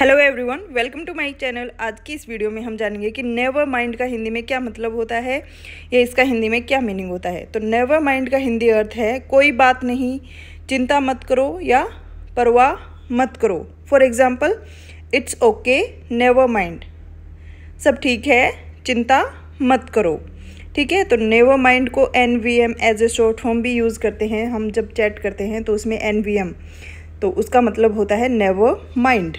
hello everyone welcome to my channel आज की इस वीडियो में हम जानेंगे कि नेवर माइंड का हिंदी में क्या मतलब होता है या इसका हिंदी में क्या मीनिंग होता है तो नेवर माइंड का हिंदी अर्थ है कोई बात नहीं चिंता मत करो या परवाह मत करो for example it's okay never mind सब ठीक है चिंता मत करो ठीक है तो नेवर माइंड को N V M as a short form भी यूज़ करते हैं हम जब चैट करते हैं तो उसमें एन वी एम तो उसका मतलब होता है नेवर माइंड